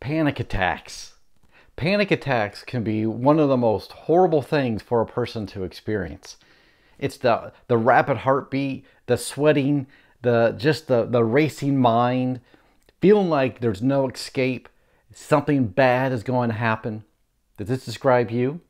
Panic attacks. Panic attacks can be one of the most horrible things for a person to experience. It's the, the rapid heartbeat, the sweating, the just the, the racing mind, feeling like there's no escape, something bad is going to happen. Does this describe you?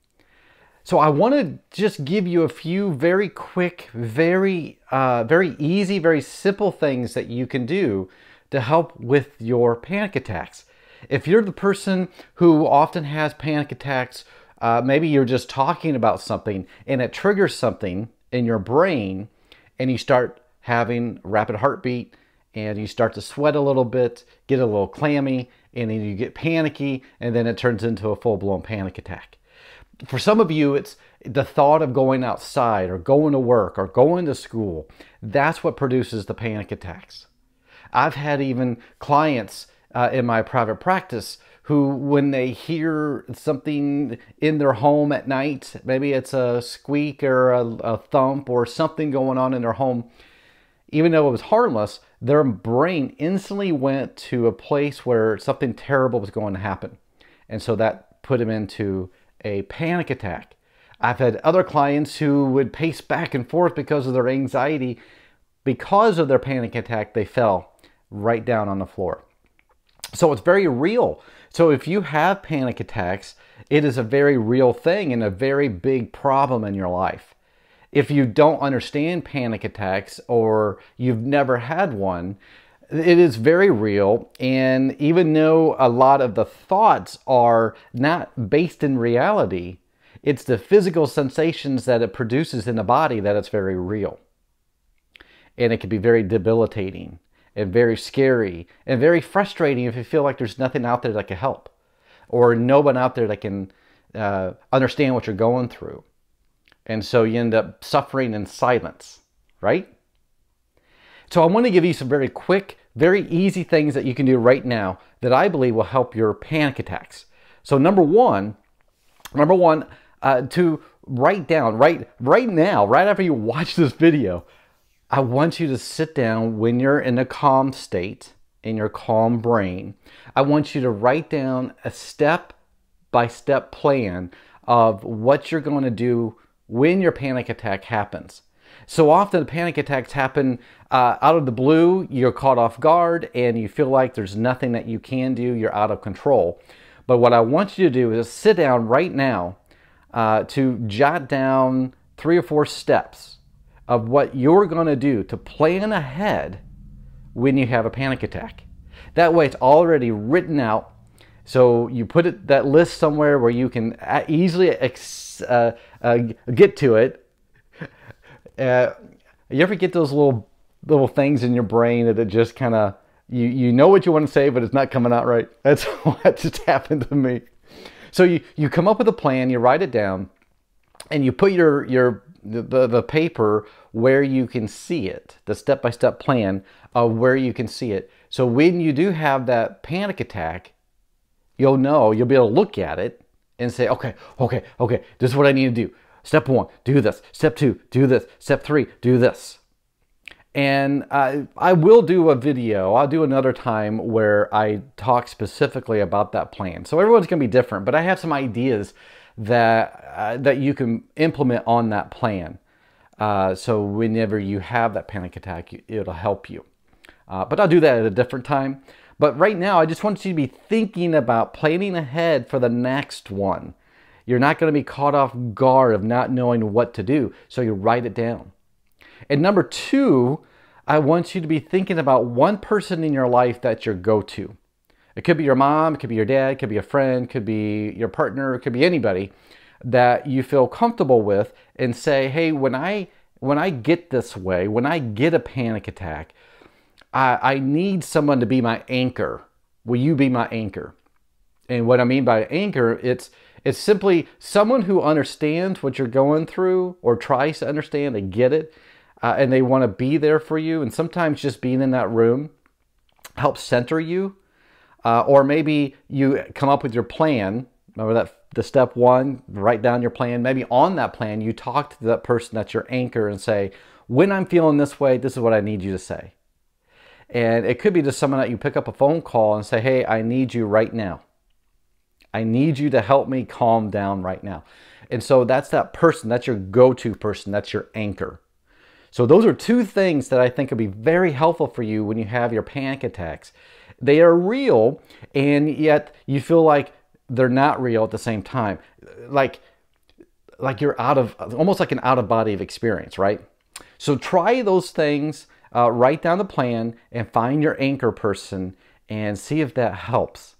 So I want to just give you a few very quick, very, uh, very easy, very simple things that you can do to help with your panic attacks. If you're the person who often has panic attacks, uh, maybe you're just talking about something and it triggers something in your brain and you start having rapid heartbeat and you start to sweat a little bit, get a little clammy, and then you get panicky, and then it turns into a full blown panic attack. For some of you, it's the thought of going outside or going to work or going to school. That's what produces the panic attacks. I've had even clients uh, in my private practice who, when they hear something in their home at night, maybe it's a squeak or a, a thump or something going on in their home, even though it was harmless, their brain instantly went to a place where something terrible was going to happen. And so that put them into a panic attack. I've had other clients who would pace back and forth because of their anxiety. Because of their panic attack, they fell right down on the floor. So it's very real. So if you have panic attacks, it is a very real thing and a very big problem in your life. If you don't understand panic attacks or you've never had one, it is very real. And even though a lot of the thoughts are not based in reality, it's the physical sensations that it produces in the body that it's very real. And it can be very debilitating and very scary and very frustrating if you feel like there's nothing out there that can help or no one out there that can uh, understand what you're going through. And so you end up suffering in silence, right? So I want to give you some very quick, very easy things that you can do right now that I believe will help your panic attacks. So number one, number one, uh, to write down right right now, right after you watch this video, I want you to sit down when you're in a calm state, in your calm brain. I want you to write down a step by step plan of what you're going to do when your panic attack happens. So often panic attacks happen uh, out of the blue, you're caught off guard, and you feel like there's nothing that you can do, you're out of control. But what I want you to do is sit down right now uh, to jot down three or four steps of what you're going to do to plan ahead when you have a panic attack. That way it's already written out. So you put it, that list somewhere where you can easily ex, uh, uh, get to it. Uh, you ever get those little little things in your brain that it just kind of you you know what you want to say, but it's not coming out right. That's what just happened to me. So you you come up with a plan, you write it down, and you put your your the, the paper where you can see it, the step-by-step plan of where you can see it. So when you do have that panic attack, you'll know, you'll be able to look at it and say, okay, okay, okay, this is what I need to do. Step one, do this. Step two, do this. Step three, do this. And I, I will do a video, I'll do another time where I talk specifically about that plan. So everyone's gonna be different, but I have some ideas that, uh, that you can implement on that plan. Uh, so whenever you have that panic attack, it'll help you. Uh, but I'll do that at a different time. But right now, I just want you to be thinking about planning ahead for the next one. You're not going to be caught off guard of not knowing what to do. So you write it down. And number two, I want you to be thinking about one person in your life that's your go to. It could be your mom, it could be your dad, it could be a friend, it could be your partner, it could be anybody that you feel comfortable with and say, hey, when I when I get this way, when I get a panic attack, I, I need someone to be my anchor. Will you be my anchor? And what I mean by anchor, it's it's simply someone who understands what you're going through or tries to understand and get it, uh, and they want to be there for you. And sometimes just being in that room helps center you uh, or maybe you come up with your plan. Remember that the step one, write down your plan. Maybe on that plan, you talk to that person that's your anchor and say, when I'm feeling this way, this is what I need you to say. And it could be to someone that you pick up a phone call and say, hey, I need you right now. I need you to help me calm down right now. And so that's that person, that's your go to person, that's your anchor. So those are two things that I think would be very helpful for you when you have your panic attacks they are real, and yet you feel like they're not real at the same time. Like, like you're out of almost like an out of body of experience, right? So try those things. Uh, write down the plan and find your anchor person and see if that helps.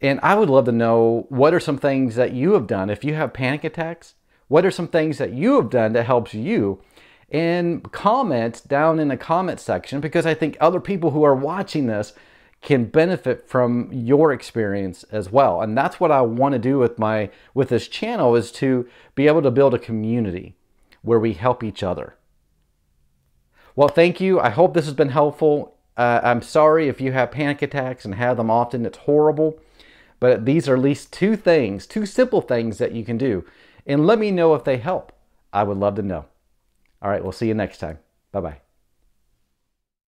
And I would love to know what are some things that you have done if you have panic attacks. What are some things that you have done that helps you? And comment down in the comment section because I think other people who are watching this can benefit from your experience as well. And that's what I want to do with my with this channel is to be able to build a community where we help each other. Well, thank you. I hope this has been helpful. Uh, I'm sorry if you have panic attacks and have them often. It's horrible. But these are at least two things, two simple things that you can do. And let me know if they help. I would love to know. All right, we'll see you next time. Bye bye.